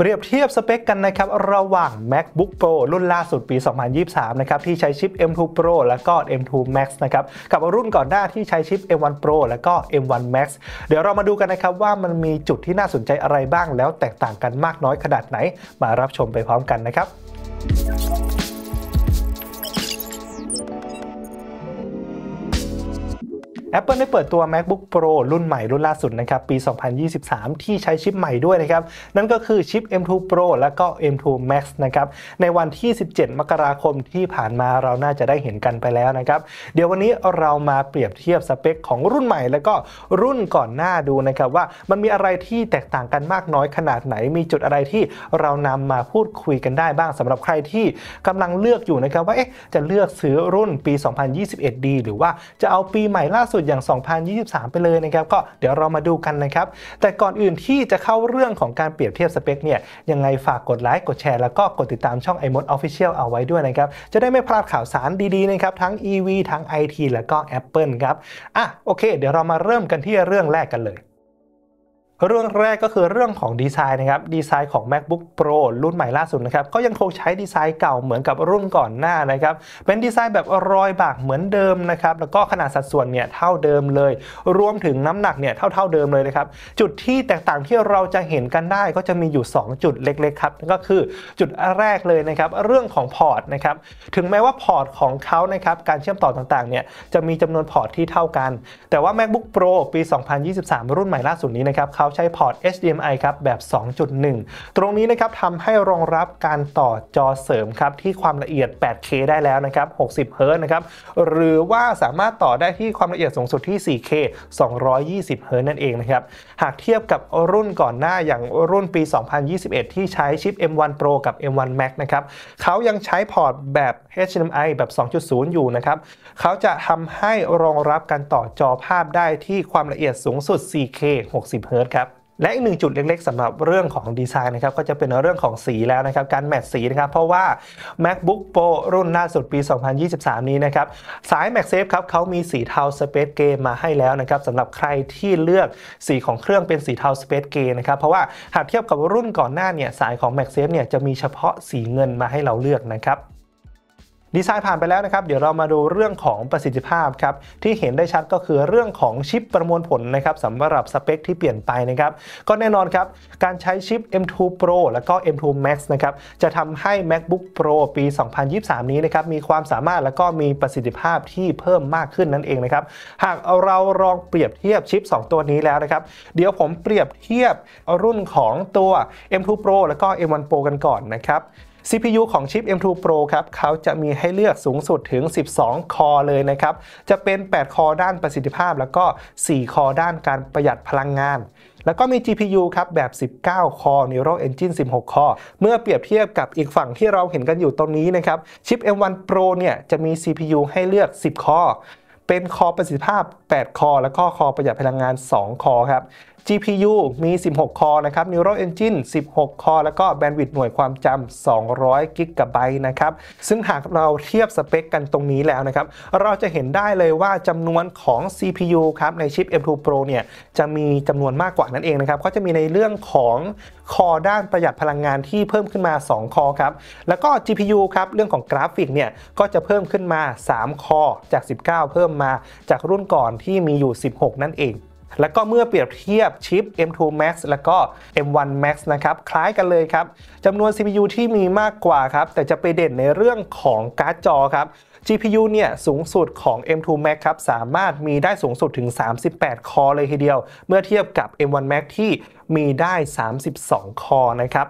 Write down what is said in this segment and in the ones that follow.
เปรียบเทียบสเปคกันนะครับระหว่าง MacBook Pro รุ่นล่าสุดปี 2023 นะครับที่ใช้ชิป M2 Pro แล้วก็ M2 Max นะครับกับรุ่นก่อนหน้าที่ใช้ชิป M1 Pro แล้วก็ M1 Max เดี๋ยวเรามาดูกันนะครับว่ามันมีจุดที่น่าสนใจอะไรบ้าง แล้วแตกต่างกันมากน้อยขนาดไหนมารับชมไปพร้อมกันนะครับ Apple ได้เปิดตัว MacBook Pro รุ่นใหม่รุ่นล่าสุดนะครับ ปี 2023 ที่ใช้ชิปใหม่ด้วยนะครับ นั่นก็คือชิป M2 Pro และก็ M2 Max นะครับ ในวันที่ 17 มกราคมที่ผ่านมาเราน่าจะได้เห็นกันไปแล้วนะครับ เดี๋ยววันนี้เรามาเปรียบเทียบสเปคของรุ่นใหม่ และก็รุ่นก่อนหน้าดูนะครับว่ามันมีอะไรที่แตกต่างกันมากน้อยขนาดไหนมีจุดอะไรที่เรานำมาพูดคุยกันได้บ้างสำหรับใครที่กำลังเลือกอยู่นะครับว่าจะเลือกซื้อรุ่นปี2021ดีหรือว่าจะเอาปีใหม่ล่าสุดดอย่าง 2023 ไปเลยนะครับ ก็เดี๋ยวเรามาดูกันนะครับ แต่ก่อนอื่นที่จะเข้าเรื่องของการเปรียบเทียบ สเปคเนี่ย ยังไงฝาก กดไลค์ กดแชร์ แล้วก็ กดติดตามช่อง iMod Official เอาไว้ด้วยนะครับ จะได้ไม่พลาดข่าวสารดี ๆ นะครับ ทั้ง EV ทั้ง IT แล้วก็ Apple ครับ อ่ะ โอเค เดี๋ยว เรามาเริ่มกันที่เรื่องแรกกันเลยเรื่องแรกก็คือเรื่องของดีไซน์นะครับดีไซน์ของ MacBook Pro รุ่นใหม่ล่าสุดนะครับก็ยังคงใช้ดีไซน์เก่าเหมือนกับรุ่นก่อนหน้านะครับเป็นดีไซน์แบบรอยบากเหมือนเดิมนะครับแล้วก็ขนาดสัดส่วนเนี่ยเท่าเดิมเลย รวมถึงน้ำหนักเนี่ยเท่าๆเดิมเลยนะครับจุดที่แตกต่างที่เราจะเห็นกันได้ก็จะมีอยู่ 2 จุดเล็ก ๆ ครับก็คือจุดแรกเลยนะครับเรื่องของพอร์ตนะครับถึงแม้ว่าพอร์ตของเขานะครับการเชื่อมต่อต่างๆเนี่ยจะมีจำนวนพอร์ตที่เท่ากัน แต่ว่า MacBook Pro ปี 2023 รุ่นใหม่ล่าสุดนี้นะครับเขาใช้พอร์ต HDMI ครับแบบ 2.1 ตรงนี้นะครับทำให้รองรับการต่อจอเสริมครับที่ความละเอียด 8K ได้แล้วนะครับ60 h z นะครับ หรือว่าสามารถต่อได้ที่ความละเอียดสูงสุดที่ 4K 220 h z นั่นเองนะครับ หากเทียบกับรุ่นก่อนหน้าอย่างรุ่นปี 2021 ที่ใช้ชิป M1 Pro กับ M1 Max นะครับเขายังใช้พอร์ตแบบ HDMI แบบ 2.0 อยู่นะครับเขาจะทำให้รองรับการต่อจอภาพได้ที่ความละเอียดสูงสุด 4K 60 h z ครับและอีกหนึ่งจุดเล็กๆสำหรับเรื่องของดีไซน์นะครับก็จะเป็นเรื่องของสีแล้วนะครับการแมทสีนะครับเพราะว่า macbook pro รุ่นล่าสุดปี 2023 นี้นะครับสาย m a c s a f e ครับเขามีสีเทา Space Gray มาให้แล้วนะครับสำหรับใครที่เลือกสีของเครื่องเป็นสีเทา Space Gray นะครับเพราะว่าหากเทียบกับรุ่นก่อนหน้าเนี่ยสายของ m a c s a f e เนี่ยจะมีเฉพาะสีเงินมาให้เราเลือกนะครับดีไซน์ผ่านไปแล้วนะครับ เดี๋ยวเรามาดูเรื่องของประสิทธิภาพครับที่เห็นได้ชัดก็คือเรื่องของชิปประมวลผลนะครับสำหรับสเปค ที่เปลี่ยนไปนะครับก็แน่นอนครับการใช้ชิป M2 Pro แล้วก็ M2 Max นะครับจะทำให้ MacBook Pro ปี 2023 นี้นะครับมีความสามารถแล้วก็มีประสิทธิภาพที่เพิ่มมากขึ้นนั่นเองนะครับหากเราลองเปรียบเทียบชิป 2 ตัวนี้แล้วนะครับเดี๋ยวผมเปรียบเทียบรุ่นของตัว M2 Pro แล้วก็ M1 Pro กันก่อนนะครับ CPU ของชิป M2 Pro ครับเขาจะมีให้เลือกสูงสุดถึง 12 คอเลยนะครับ จะเป็น 8 คอด้านประสิทธิภาพ แล้วก็ 4 คอ ด้านการประหยัดพลังงาน แล้วก็มี GPU ครับแบบ 19 คอ Neural Engine 16 คอ เมื่อเปรียบเทียบกับอีกฝั่งที่เราเห็นกันอยู่ตรงนี้นะครับ ชิป M1 Pro เนี่ยจะมี CPU ให้เลือก 10 คอ เป็นคอประสิทธิภาพ 8 คอแล้วก็คอประหยัดพลังงาน 2 คอครับ GPU มี 16 คอร์นะครับ Neural Engine 16 คอร์แล้วก็แบนด์วิดต์หน่วยความจำ200กิกะไบต์นะครับ ซึ่งหากเราเทียบสเปคกันตรงนี้แล้วนะครับ เราจะเห็นได้เลยว่าจำนวนของ CPU ครับ ในชิป M2 Pro เนี่ย จะมีจำนวนมากกว่านั่นเองนะครับ ก็จะมีในเรื่องของคอด้านประหยัดพลังงานที่เพิ่มขึ้นมา 2 คอครับ แล้วก็ GPU ครับ เรื่องของกราฟิกเนี่ย ก็จะเพิ่มขึ้นมา 3 คอจาก 19 เพิ่มมา จากรุ่นก่อนที่มีอยู่ 16 นั่นเองแล้วก็เมื่อเปรียบเทียบชิป M2 Max แล้วก็ M1 Max นะครับ คล้ายกันเลยครับจำนวน CPU ที่มีมากกว่าครับ แต่จะไปเด่นในเรื่องของการ์ดจอครับ GPU เนี่ย สูงสุดของ M2 Max ครับ สามารถมีได้สูงสุดถึง 38 คอเลยทีเดียว เมื่อเทียบกับ M1 Max ที่มีได้ 32 คอนะครับ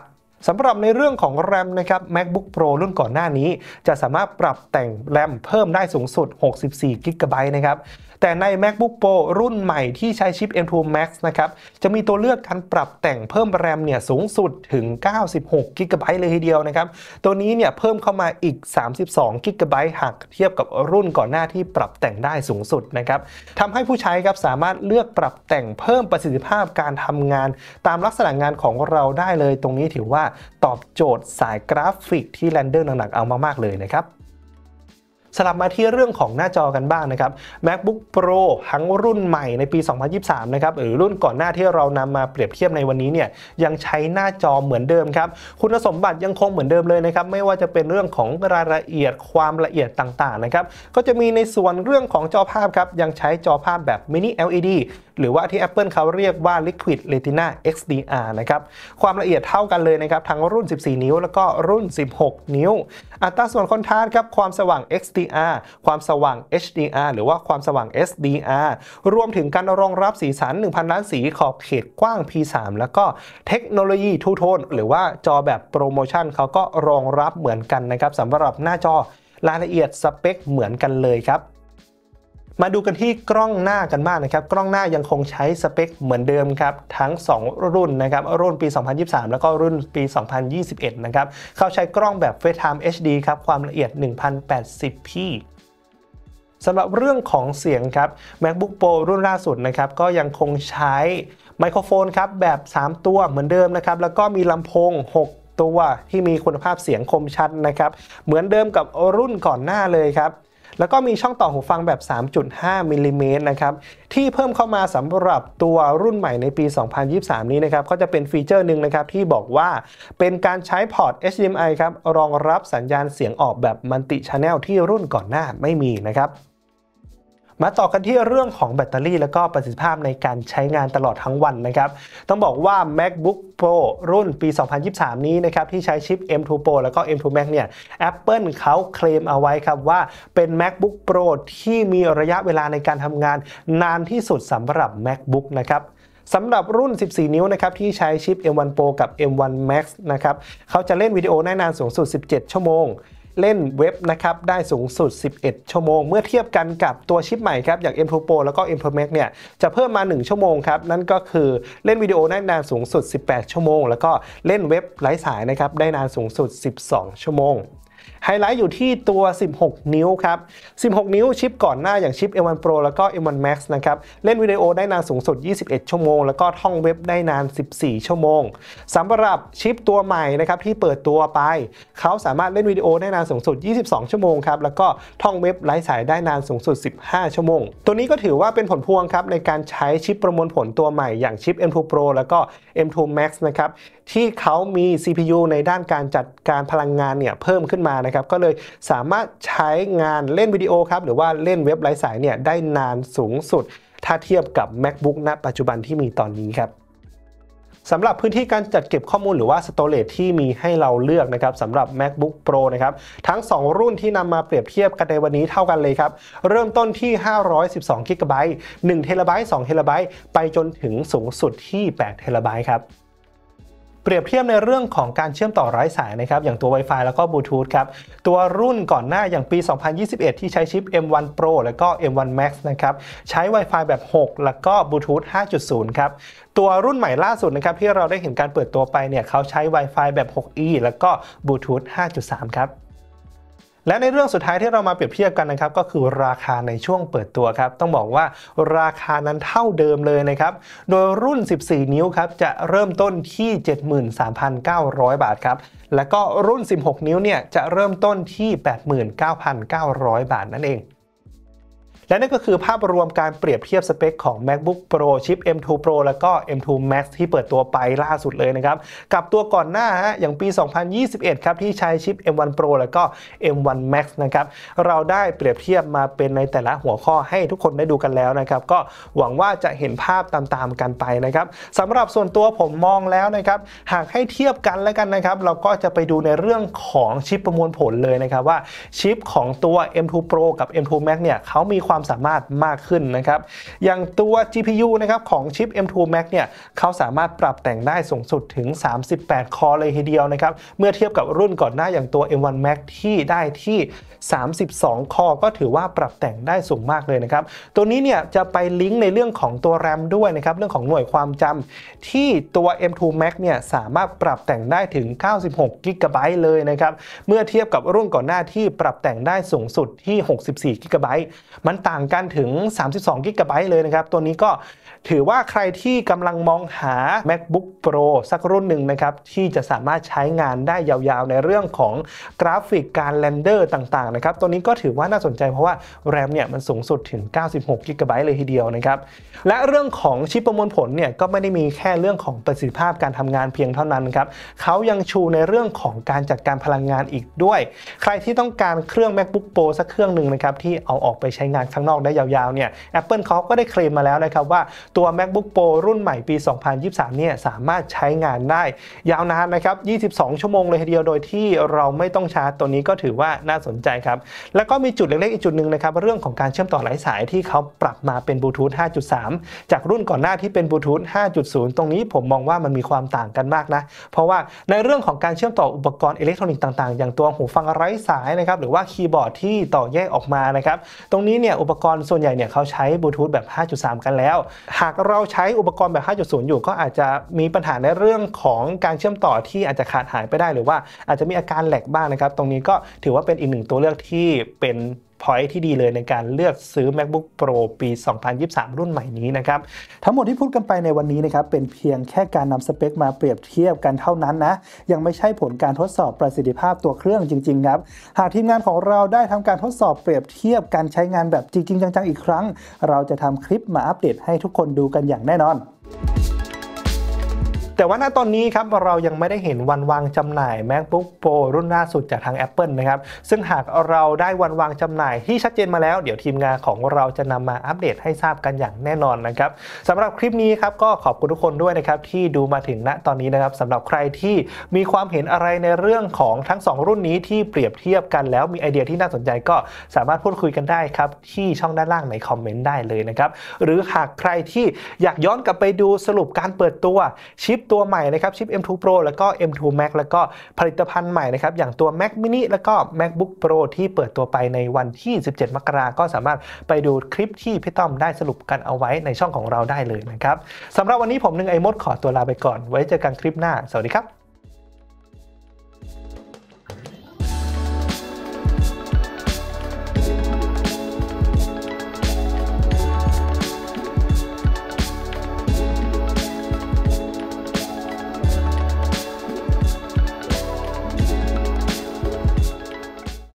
สำหรับในเรื่องของ RAM นะครับ MacBook Pro รุ่นก่อนหน้านี้ จะสามารถปรับแต่ง RAM เพิ่มได้สูงสุด 64 g b นะครับแต่ใน MacBook Pro รุ่นใหม่ที่ใช้ชิป M2 Max นะครับ จะมีตัวเลือกการปรับแต่งเพิ่มแรมเนี่ยสูงสุดถึง 96 g b เลยทีเดียวนะครับ ตัวนี้เนี่ยเพิ่มเข้ามาอีก 32 g b หากเทียบกับรุ่นก่อนหน้าที่ปรับแต่งได้สูงสุดนะครับ ทำให้ผู้ใช้ครับสามารถเลือกปรับแต่งเพิ่มประสิทธิภาพการทำงาน ตามลักษณะงานของเราได้เลยตรงนี้ถือว่าตอบโจทย์สายกราฟิกที่แรนเดอร์หนักๆเอามากๆเลยนะครับสลับมาที่เรื่องของหน้าจอกันบ้างนะครับ MacBook Pro ทั้งรุ่นใหม่ในปี 2023 นะครับหรือรุ่นก่อนหน้าที่เรานำมาเปรียบเทียบในวันนี้เนี่ยยังใช้หน้าจอเหมือนเดิมครับคุณสมบัติยังคงเหมือนเดิมเลยนะครับไม่ว่าจะเป็นเรื่องของรายละเอียดความละเอียดต่างๆนะครับก็จะมีในส่วนเรื่องของจอภาพครับยังใช้จอภาพแบบ mini LED หรือว่าที่ Apple เขาเรียกว่า Liquid Retina XDR นะครับความละเอียดเท่ากันเลยนะครับทั้งรุ่น 14 นิ้วแล้วก็รุ่น 16 นิ้วอัตราส่วนคอนทราสต์ครับความสว่าง XDR HDR ความสว่าง HDR หรือว่าความสว่าง SDR รวมถึงการรองรับสีสัน1,000 ล้านสีขอบเขตกว้าง P3 แล้วก็เทคโนโลยีทูโทนหรือว่าจอแบบโปรโมชั่นเขาก็รองรับเหมือนกันนะครับสำหรับหน้าจอรายละเอียดสเปค เหมือนกันเลยครับมาดูกันที่กล้องหน้ากันบ้างนะครับ กล้องหน้ายังคงใช้สเปค เหมือนเดิมครับ ทั้ง 2 รุ่นนะครับ รุ่นปี 2023 แล้วก็รุ่นปี 2021 นะครับ เขาใช้กล้องแบบ Face Time HD ครับ ความละเอียด 1080p สำหรับเรื่องของเสียงครับ MacBook Pro รุ่นล่าสุดนะครับ ก็ยังคงใช้ไมโครโฟนครับ แบบ 3 ตัวเหมือนเดิมนะครับ แล้วก็มีลำโพง 6 ตัวที่มีคุณภาพเสียงคมชัดนะครับ เหมือนเดิมกับรุ่นก่อนหน้าเลยครับแล้วก็มีช่องต่อหูฟังแบบ 3.5มิลิเมตรนะครับ ที่เพิ่มเข้ามาสำหรับตัวรุ่นใหม่ในปี 2023 นี้นะครับก็จะเป็นฟีเจอร์หนึ่งนะครับ ที่บอกว่าเป็นการใช้พอร์ต HDMI ครับ รองรับสัญญาณเสียงออกแบบมัลติชแนลที่รุ่นก่อนหน้าไม่มีนะครับมาต่อกันที่เรื่องของแบตเตอรี่และก็ประสิทธิภาพในการใช้งานตลอดทั้งวันนะครับ ต้องบอกว่า MacBook Pro รุ่นปี 2023 นี้นะครับที่ใช้ชิป M2 Pro แล้วก็ M2 Max เนี่ย Apple เขาเคลมเอาไว้ครับว่าเป็น MacBook Pro ที่มีระยะเวลาในการทำงานนานที่สุดสำหรับ MacBook นะครับสำหรับรุ่น 14 นิ้วนะครับที่ใช้ชิป M1 Pro กับ M1 Max นะครับเขาจะเล่นวิดีโอได้นานสูงสุด 17 ชั่วโมงเล่นเว็บนะครับได้สูงสุด 11 ชั่วโมง เมื่อเทียบกันกับตัวชิปใหม่ครับ อย่าง M2 Pro แล้วก็ M2 Max เนี่ยจะเพิ่มมา 1 ชั่วโมงครับนั่นก็คือเล่นวิดีโอได้นานสูงสุด 18 ชั่วโมง แล้วก็เล่นเว็บไร้สายนะครับได้นานสูงสุด 12 ชั่วโมงไฮไลท์อยู่ที่ตัว 16 นิ้วครับ 16 นิ้วชิปก่อนหน้าอย่างชิป M1 Pro แล้วก็ M1 Max นะครับ เล่นวิดีโอได้นานสูงสุด 21 ชั่วโมง แล้วก็ท่องเว็บได้นาน 14 ชั่วโมงสำหรับชิปตัวใหม่นะครับที่เปิดตัวไป เขาสามารถเล่นวิดีโอได้นานสูงสุด 22 ชั่วโมงครับ แล้วก็ท่องเว็บไร้สายได้นานสูงสุด 15 ชั่วโมง ตัวนี้ก็ถือว่าเป็นผลพวงครับในการใช้ชิปประมวลผลตัวใหม่อย่างชิป M2 Pro แล้วก็ M2 Max นะครับ ที่เขามี CPU ในด้านการจัดการพลังงานเนี่ยเพิ่มขึ้นมานะครับับก็เลยสามารถใช้งานเล่นวิดีโอครับ หรือว่าเล่นเว็บไร้สายเนี่ยได้นานสูงสุด ถ้าเทียบกับ macbook ณ ปัจจุบันที่มีตอนนี้ครับสำหรับพื้นที่การจัดเก็บข้อมูลหรือว่าสโตรเล e ที่มีให้เราเลือกนะครับสำหรับ macbook pro นะครับ ทั้ง 2 รุ่นที่นำมาเปรียบเทียบกันในวันนี้เท่ากันเลยครับ เริ่มต้นที่ 512 g b 1 t b 2 t b ไปจนถึงสูงสุดที่8 t b ครับเปรียบเทียบในเรื่องของการเชื่อมต่อไร้สายนะครับอย่างตัว Wi-Fi แล้วก็บลูทูธครับตัวรุ่นก่อนหน้าอย่างปี 2021 ที่ใช้ชิป M1 Pro แล้วก็ M1 Max นะครับใช้ Wi-Fi แบบ 6 แล้วก็บลูทูธ5.0 ครับ ตัวรุ่นใหม่ล่าสุดนะครับที่เราได้เห็นการเปิดตัวไปเนี่ยเขาใช้ Wi-Fi แบบ 6E แล้วก็บลูทูธ5.3 ครับและในเรื่องสุดท้ายที่เรามาเปรียบเทียบกันนะครับก็คือราคาในช่วงเปิดตัวครับ ต้องบอกว่าราคานั้นเท่าเดิมเลยนะครับ โดยรุ่น 14 นิ้วครับจะเริ่มต้นที่ 73,900 บาทครับ แล้วก็รุ่น 16 นิ้วเนี่ยจะเริ่มต้นที่ 89,900 บาทนั่นเองและนั่นก็คือภาพรวมการเปรียบเทียบสเปคของ MacBook Pro ชิป M2 Pro แล้วก็ M2 Max ที่เปิดตัวไปล่าสุดเลยนะครับ กับตัวก่อนหน้าฮะอย่างปี 2021 ครับที่ใช้ชิป M1 Pro แล้วก็ M1 Max นะครับเราได้เปรียบเทียบมาเป็นในแต่ละหัวข้อให้ทุกคนได้ดูกันแล้วนะครับ ก็หวังว่าจะเห็นภาพตามๆกันไปนะครับสำหรับส่วนตัวผมมองแล้วนะครับหากให้เทียบกันแล้วกันนะครับเราก็จะไปดูในเรื่องของชิปประมวลผลเลยนะครับว่าชิปของตัว M2 Pro กับ M2 Max เนี่ยเขามีความความสามารถมากขึ้นนะครับ อย่างตัว GPU นะครับของชิป M2 Max เนี่ย เขาสามารถปรับแต่งได้สูงสุดถึง38 คอเลยทีเดียวนะครับ เมื่อเทียบกับรุ่นก่อนหน้าอย่างตัว M1 Max ที่ได้ที่ 32 คอก็ถือว่าปรับแต่งได้สูงมากเลยนะครับ ตัวนี้เนี่ยจะไปลิงก์ในเรื่องของตัว RAM ด้วยนะครับ เรื่องของหน่วยความจำที่ตัว M2 Max เนี่ยสามารถปรับแต่งได้ถึง96 g b เลยนะครับ เมื่อเทียบกับรุ่นก่อนหน้าที่ปรับแต่งได้สูงสุดที่ 64 g b มันต่างต่างกันถึง32กิกะไบต์เลยนะครับ ตัวนี้ก็ถือว่าใครที่กำลังมองหา MacBook Pro สักรุ่นหนึ่งนะครับที่จะสามารถใช้งานได้ยาวๆ ในเรื่องของกราฟิกการแรนเดอร์ต่างๆนะครับตัวนี้ก็ถือว่าน่าสนใจเพราะว่าแรมเนี่ยมันสูงสุดถึง 96 g b เลยทีเดียวนะครับและเรื่องของชิปประมวลผลเนี่ยก็ไม่ได้มีแค่เรื่องของประสิทธิภาพการทำงานเพียงเท่านั้นครับเขายังชูในเรื่องของการจัดการพลังงานอีกด้วย ใครที่ต้องการเครื่อง MacBook Pro สักเครื่องหนึ่งนะครับที่เอาออกไปใช้งานข้างนอกได้ยาวๆเนี่ย Apple เขาก็ได้เคลมมาแล้วนะครับว่าตัว MacBook Pro รุ่นใหม่ปี 2023 เนี่ยสามารถใช้งานได้ ยาวนานนะครับ 22 ชั่วโมงเลยทีเดียวโดยที่เราไม่ต้องชาร์จตัวนี้ก็ถือว่าน่าสนใจครับ แล้วก็มีจุดเล็กๆ อีกจุดหนึ่งนะครับเรื่องของการเชื่อมต่อหลายสายที่เขาปรับมาเป็นบลูทูธ5.3 จากรุ่นก่อนหน้าที่เป็นบลูทูธ5.0 ตรงนี้ผมมองว่ามันมีความต่างกันมากนะ เพราะว่าในเรื่องของการเชื่อมต่ออุปกรณ์อิเล็กทรอนิกส์ต่างๆอย่างตัวหูฟังไร้สายนะครับหรือว่าคีย์บอร์ดที่ต่อแยกออกมานะครับตรงนี้เนี่ยอุปกรณ์ส่วนใหญ่เนี่ยเขาใช้บลูทูธแบบ5.3 กันแล้วหากเราใช้อุปกรณ์แบบ 5.0 อยู่ก็อาจจะมีปัญหาในเรื่องของการเชื่อมต่อที่อาจจะขาดหายไปได้หรือว่าอาจจะมีอาการแหลกบ้างนะครับ ตรงนี้ก็ถือว่าเป็นอีกหนึ่งตัวเลือกที่เป็นพอยที่ดีเลยในการเลือกซื้อ MacBook Pro ปี 2023 รุ่นใหม่นี้นะครับ ทั้งหมดที่พูดกันไปในวันนี้นะครับ เป็นเพียงแค่การนำสเปคมาเปรียบเทียบกันเท่านั้นนะ ยังไม่ใช่ผลการทดสอบประสิทธิภาพตัวเครื่องจริง ๆ ครับ หากทีมงานของเราได้ทำการทดสอบเปรียบเทียบการใช้งานแบบจริงๆจังๆอีกครั้ง เราจะทำคลิปมาอัปเดตให้ทุกคนดูกันอย่างแน่นอนแต่ว่าณตอนนี้ครับเรายังไม่ได้เห็นวันวางจำหน่าย MacBook Pro รุ่นล่าสุดจากทาง Apple นะครับซึ่งหากเราได้วันวางจำหน่ายที่ชัดเจนมาแล้วเดี๋ยวทีมงานของเราจะนำมาอัปเดตให้ทราบกันอย่างแน่นอนนะครับสำหรับคลิปนี้ครับก็ขอบคุณทุกคนด้วยนะครับที่ดูมาถึงณตอนนี้นะครับสำหรับใครที่มีความเห็นอะไรในเรื่องของทั้ง 2 รุ่นนี้ที่เปรียบเทียบกันแล้ว มีไอเดียที่น่าสนใจก็สามารถพูดคุยกันได้ครับที่ช่องด้านล่างในคอมเมนต์ได้เลยนะครับหรือหากใครที่อยากย้อนกลับไปดูสรุปการเปิดตัวชิปตัวใหม่นะครับชิป M2 Pro แล้วก็ M2 Max แล้วก็ผลิตภัณฑ์ใหม่นะครับ อย่างตัว Mac Mini แล้วก็ MacBook Pro ที่เปิดตัวไปในวันที่ 17มกราก็สามารถไปดูคลิปที่พี่ต้อมได้สรุปกันเอาไว้ในช่องของเราได้เลยนะครับสำหรับวันนี้ผมนึงไอมดขอตัวลาไปก่อนไว้เจอกันคลิปหน้า สวัสดีครับ